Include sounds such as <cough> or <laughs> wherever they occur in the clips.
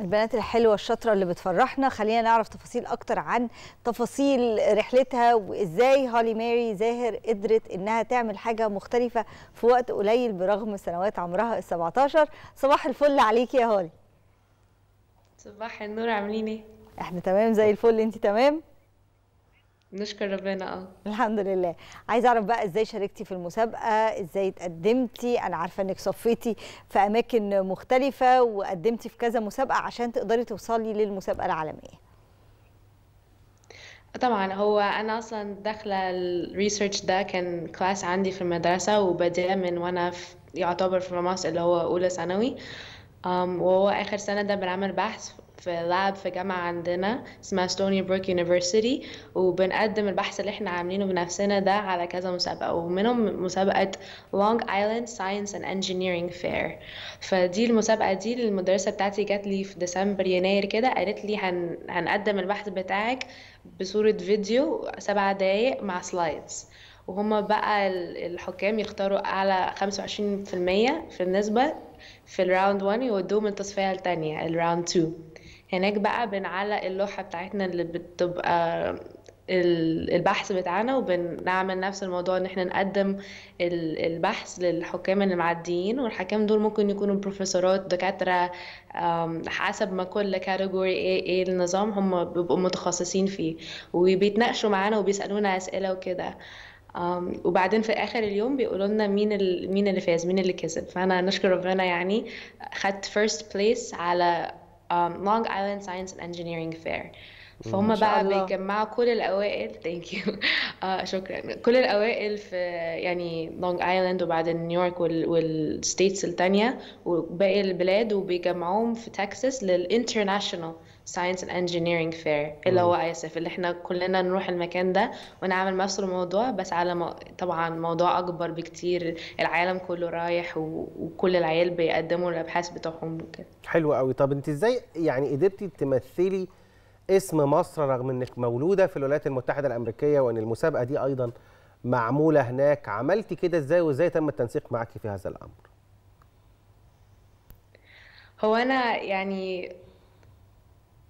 البنات الحلوة الشاطرة اللي بتفرحنا خلينا نعرف تفاصيل أكتر عن تفاصيل رحلتها وإزاي هولي ماري زاهر قدرت إنها تعمل حاجة مختلفة في وقت قليل برغم سنوات عمرها ال 17 صباح الفل عليكي يا هولي صباح النور عاملين ايه؟ احنا تمام زي الفل انت تمام؟ نشكر ربنا اه الحمد لله عايزه اعرف بقى ازاي شاركتي في المسابقه ازاي اتقدمتي انا عارفه انك صفيتي في اماكن مختلفه وقدمتي في كذا مسابقه عشان تقدري توصلي للمسابقه العالميه طبعا هو انا اصلا داخله الريسيرش ده كان كلاس عندي في المدرسه وبدأ من وانا في يعتبر في مصر اللي هو اولى ثانوي وهو اخر سنه ده بنعمل بحث في لاب في جامعة عندنا اسمها ستوني بروك يونيفرسيتي وبنقدم البحث اللي احنا عاملينه بنفسنا ده على كذا مسابقة ومنهم مسابقة لونج ايلاند ساينس اند انجينيرنج فير فدي المسابقة دي المدرسة بتاعتي جات لي في ديسمبر يناير كده قالت لي هن... هنقدم البحث بتاعك بصورة فيديو سبع دقايق مع سلايدز وهما بقى الحكام يختاروا أعلى 25% في النسبة في الراوند 1 يودوهم التصفية التانية الراوند 2 هناك بقى بنعلق اللوحة بتاعتنا اللي بتبقى البحث بتاعنا وبنعمل نفس الموضوع ان احنا نقدم البحث للحكام المعديين والحكام دول ممكن يكونوا بروفيسورات دكاترة حسب ما كل كاتيجوري ايه ايه النظام هم بيبقوا متخصصين فيه وبيتناقشوا معانا وبيسألونا اسئلة وكده وبعدين في اخر اليوم بيقولوا لنا مين مين اللي فاز مين اللي كسب فانا نشكر ربنا يعني خدت فيرست بليس على لونج ايلاند ساينس اند Engineering فير mm. فهم بقى بيجمعوا كل الاوائل ثانك <laughs> آه، يو شكرا كل الاوائل في يعني لونج ايلاند وبعدين نيويورك وال... والستيتس التانية وباقي البلاد وبيجمعوهم في تكساس للانترناشونال ساينس اند انجينيرنج فير اللي هو اي اف اللي احنا كلنا نروح المكان ده ونعمل نفس الموضوع بس على م... طبعا موضوع اكبر بكتير العالم كله رايح و... وكل العيال بيقدموا الابحاث بتاعهم وكده حلو قوي طب انت ازاي يعني قدرتي تمثلي اسم مصر رغم انك مولوده في الولايات المتحده الامريكيه وان المسابقه دي ايضا معموله هناك عملتي كده ازاي وازاي تم التنسيق معاكي في هذا الامر هو انا يعني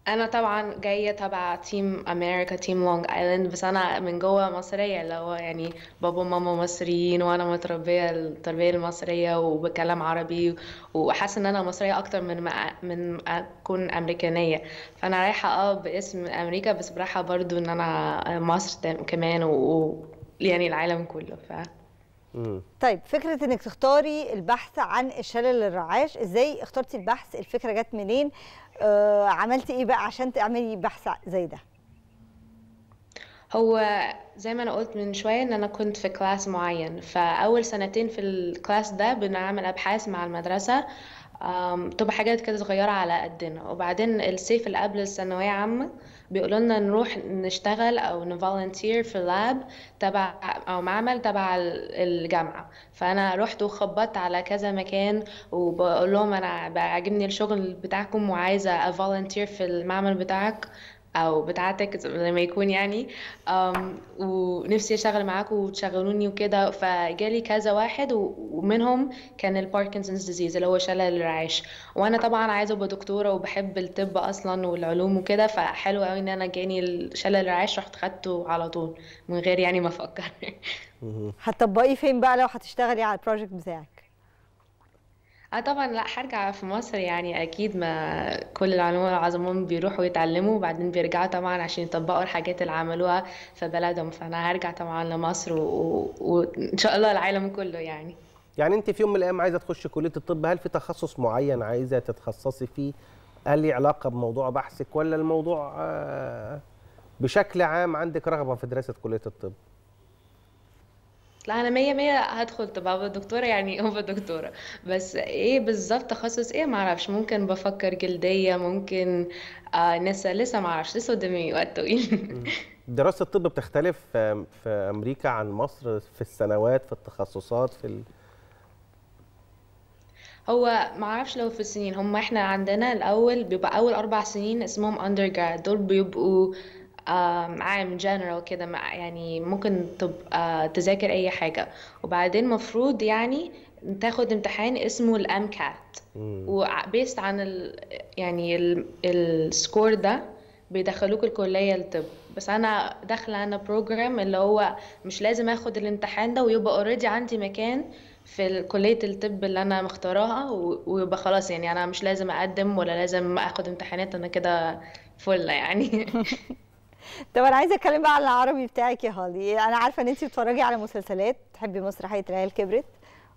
انا طبعا جايه تبع تيم امريكا تيم لونج ايلاند بس انا من جوه مصريه اللي هو يعني بابا وماما مصريين وانا متربيه التربيه المصريه وبكلام عربي وحاسه ان انا مصريه اكتر من ما من اكون امريكانيه فانا رايحه اه باسم امريكا بس رايحه برضو ان انا مصر كمان و يعني العالم كله ف مم. طيب فكره انك تختاري البحث عن الشلل الرعاش ازاي اخترتي البحث الفكره جت منين آه عملتي ايه بقى عشان تعملي بحث زي ده هو زي ما انا قلت من شويه ان انا كنت في كلاس معين فاول سنتين في الكلاس ده بنعمل ابحاث مع المدرسه تبقى حاجات كده صغيره على قدنا وبعدين الصيف اللي قبل الثانويه عامه بيقولوا لنا نروح نشتغل او نفولنتير في لاب تبع او معمل تبع الجامعه فانا رحت وخبطت على كذا مكان وبقول لهم انا عاجبني الشغل بتاعكم وعايزه افولنتير في المعمل بتاعك او بتاعتك زي ما يكون يعني ونفسي اشتغل معاكم وتشغلوني وكده فجالي كذا واحد ومنهم كان الباركنسونز ديزيز اللي هو شلل الرعاش وانا طبعا عايزه ابقى دكتوره وبحب الطب اصلا والعلوم وكده فحلو قوي ان انا جاني شلل الرعاش رحت خدته على طول من غير يعني ما افكر <laughs> هتطبقيه فين بقى لو هتشتغلي على البروجكت بتاعك اه طبعا لا هرجع في مصر يعني اكيد ما كل العلماء العظمون بيروحوا يتعلموا وبعدين بيرجعوا طبعا عشان يطبقوا الحاجات اللي عملوها في بلدهم فانا هرجع طبعا لمصر وان و... شاء الله العالم كله يعني يعني انت في يوم من الايام عايزه تخشي كليه الطب هل في تخصص معين عايزه تتخصصي فيه هل له علاقه بموضوع بحثك ولا الموضوع آه، بشكل عام عندك رغبه في دراسه كليه الطب لا انا مية مية هدخل ابقى دكتورة يعني إيه ابقى دكتورة بس ايه بالظبط تخصص ايه معرفش ممكن بفكر جلدية ممكن آه نسا لسه معرفش لسه قدامي وقت طويل دراسة الطب بتختلف آه، في امريكا عن مصر في السنوات في التخصصات في ال... هو ما اعرفش لو في السنين هم احنا عندنا الاول بيبقى اول اربع سنين اسمهم جراد دول بيبقوا عام جنرال كده يعني ممكن تبقى آه، تذاكر اي حاجه وبعدين مفروض يعني تاخد امتحان اسمه الامكات وبيست عن ال يعني السكور ده بيدخلوك الكليه الطب بس انا داخله انا بروجرام اللي هو مش لازم اخد الامتحان ده ويبقى اوريدي عندي مكان في كلية الطب اللي أنا مختاراها ويبقى خلاص يعني أنا مش لازم أقدم ولا لازم أخد امتحانات أنا كده فلة يعني <laughs> طب انا عايزه اتكلم بقى على العربي بتاعك يا هالي انا عارفه ان انت بتتفرجي على مسلسلات تحبي مسرحيه العيال كبرت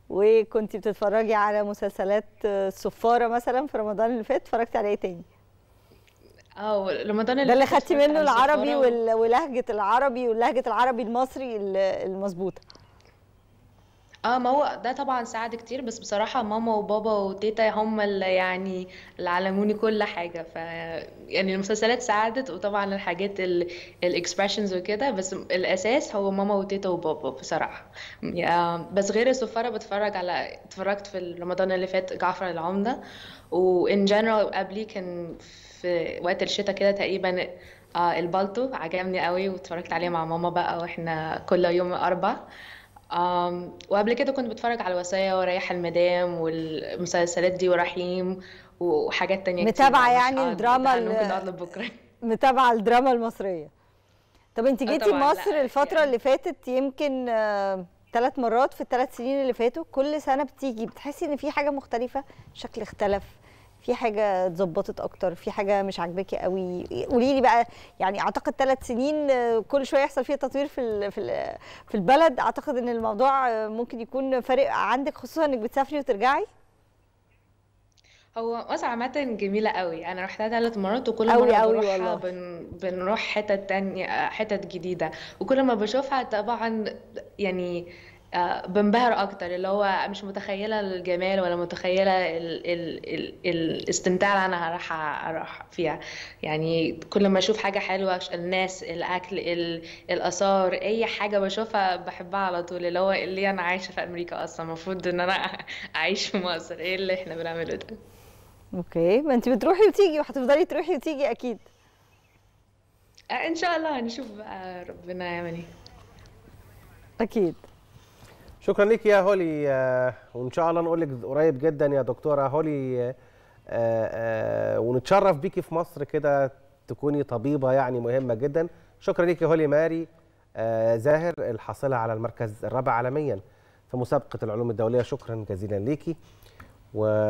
وكنت بتتفرجي على مسلسلات الصفاره آه، مثلا في رمضان اللي فات اتفرجتي على ايه تاني اه رمضان اللي ده اللي خدتي منه العربي ولهجه العربي ولهجه العربي المصري المظبوطه اه ما هو ده طبعا ساعد كتير بس بصراحة ماما وبابا وتيتا هم اللي يعني اللي علموني كل حاجة ف يعني المسلسلات ساعدت وطبعا الحاجات الاكسبريشنز وكده بس الأساس هو ماما وتيتا وبابا بصراحة آه، بس غير السفارة بتفرج على اتفرجت في رمضان اللي فات جعفر العمدة وان جنرال قبلي كان في وقت الشتاء كده تقريبا آه، البالتو عجبني قوي واتفرجت عليه مع ماما بقى واحنا كل يوم أربع وقبل كده كنت بتفرج على الوصايا ورايح المدام والمسلسلات دي ورحيم وحاجات تانية متابعة يعني الدراما <laughs> متابعة الدراما المصرية طب انت آه، جيتي مصر الفترة يعني. اللي فاتت يمكن ثلاث آه، مرات في الثلاث سنين اللي فاتوا كل سنة بتيجي بتحسي ان في حاجة مختلفة شكل اختلف في حاجه اتظبطت اكتر في حاجه مش عاجباكي قوي قولي لي بقى يعني اعتقد ثلاث سنين كل شويه يحصل فيه تطوير في في في البلد اعتقد ان الموضوع ممكن يكون فارق عندك خصوصا انك بتسافري وترجعي هو مصر أه، عامة جميلة قوي أنا رحتها ثلاث مرات وكل أوي مرة أوي بروحها بن... بنروح حتت تانية حتت جديدة وكل ما بشوفها طبعا يعني آه، بنبهر اكتر اللي هو مش متخيله الجمال ولا متخيله ال ال ال الاستمتاع اللي انا هروح اروح فيها يعني كل ما اشوف حاجه حلوه الناس الاكل الاثار اي حاجه بشوفها بحبها على طول اللي هو اللي انا عايشه في امريكا اصلا المفروض ان انا <laughs> اعيش في مصر ايه اللي احنا بنعمله ده اوكي ما انت بتروحي وتيجي وهتفضلي تروحي وتيجي اكيد آه، ان شاء الله هنشوف ربنا يعمل ايه اكيد شكرا لك يا هولي آه، وان شاء الله نقول لك قريب جدا يا دكتوره هولي آه، آه، ونتشرف بيكي في مصر كده تكوني طبيبه يعني مهمه جدا شكرا لك يا هولي ماري زاهر الحاصله على المركز الرابع عالميا في مسابقه العلوم الدوليه شكرا جزيلا ليكي و